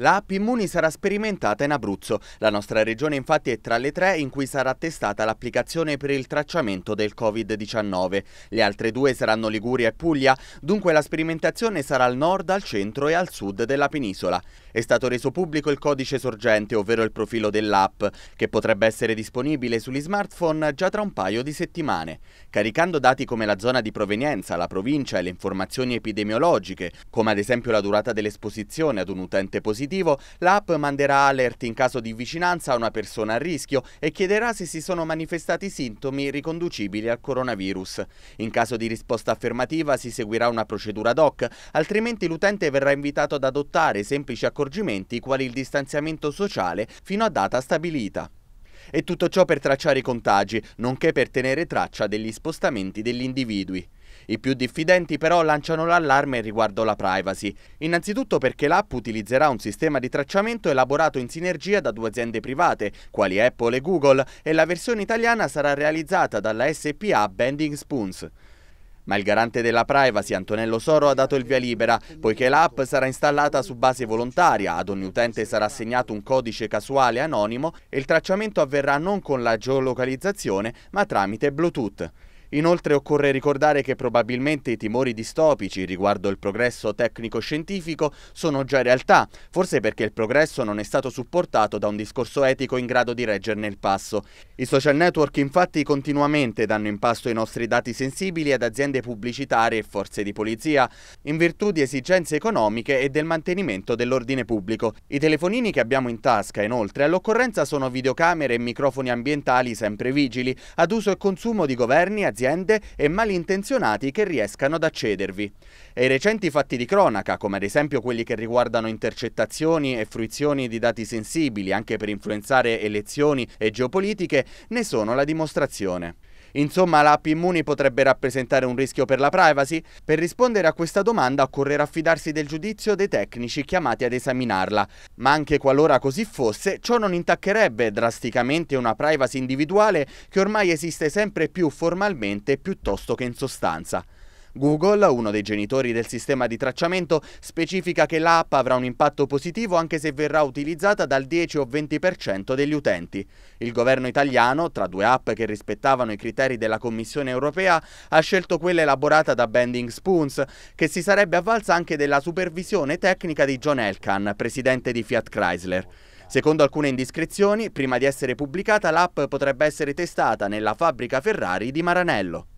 La app Immuni sarà sperimentata in Abruzzo. La nostra regione infatti è tra le tre in cui sarà testata l'applicazione per il tracciamento del Covid-19. Le altre due saranno Liguria e Puglia, dunque la sperimentazione sarà al nord, al centro e al sud della penisola. È stato reso pubblico il codice sorgente, ovvero il profilo dell'app, che potrebbe essere disponibile sugli smartphone già tra un paio di settimane. Caricando dati come la zona di provenienza, la provincia e le informazioni epidemiologiche, come ad esempio la durata dell'esposizione ad un utente positivo, dispositivo, l'app manderà alert in caso di vicinanza a una persona a rischio e chiederà se si sono manifestati sintomi riconducibili al coronavirus. In caso di risposta affermativa si seguirà una procedura ad hoc, altrimenti l'utente verrà invitato ad adottare semplici accorgimenti quali il distanziamento sociale fino a data stabilita. E tutto ciò per tracciare i contagi, nonché per tenere traccia degli spostamenti degli individui. I più diffidenti però lanciano l'allarme riguardo la privacy, innanzitutto perché l'app utilizzerà un sistema di tracciamento elaborato in sinergia da due aziende private, quali Apple e Google, e la versione italiana sarà realizzata dalla SPA Bending Spoons. Ma il garante della privacy Antonello Soro ha dato il via libera, poiché l'app sarà installata su base volontaria, ad ogni utente sarà assegnato un codice casuale anonimo e il tracciamento avverrà non con la geolocalizzazione, ma tramite Bluetooth. Inoltre occorre ricordare che probabilmente i timori distopici riguardo il progresso tecnico-scientifico sono già realtà, forse perché il progresso non è stato supportato da un discorso etico in grado di reggerne il passo. I social network infatti continuamente danno in pasto i nostri dati sensibili ad aziende pubblicitarie e forze di polizia, in virtù di esigenze economiche e del mantenimento dell'ordine pubblico. I telefonini che abbiamo in tasca inoltre all'occorrenza sono videocamere e microfoni ambientali sempre vigili, ad uso e consumo di governi, aziende aziende e malintenzionati che riescano ad accedervi. E i recenti fatti di cronaca, come ad esempio quelli che riguardano intercettazioni e fruizioni di dati sensibili anche per influenzare elezioni e geopolitiche, ne sono la dimostrazione. Insomma, l'app Immuni potrebbe rappresentare un rischio per la privacy? Per rispondere a questa domanda occorrerà fidarsi del giudizio dei tecnici chiamati ad esaminarla, ma anche qualora così fosse, ciò non intaccherebbe drasticamente una privacy individuale che ormai esiste sempre più formalmente piuttosto che in sostanza. Google, uno dei genitori del sistema di tracciamento, specifica che l'app avrà un impatto positivo anche se verrà utilizzata dal 10 o 20% degli utenti. Il governo italiano, tra due app che rispettavano i criteri della Commissione europea, ha scelto quella elaborata da Bending Spoons, che si sarebbe avvalsa anche della supervisione tecnica di John Elkan, presidente di Fiat Chrysler. Secondo alcune indiscrezioni, prima di essere pubblicata l'app potrebbe essere testata nella fabbrica Ferrari di Maranello.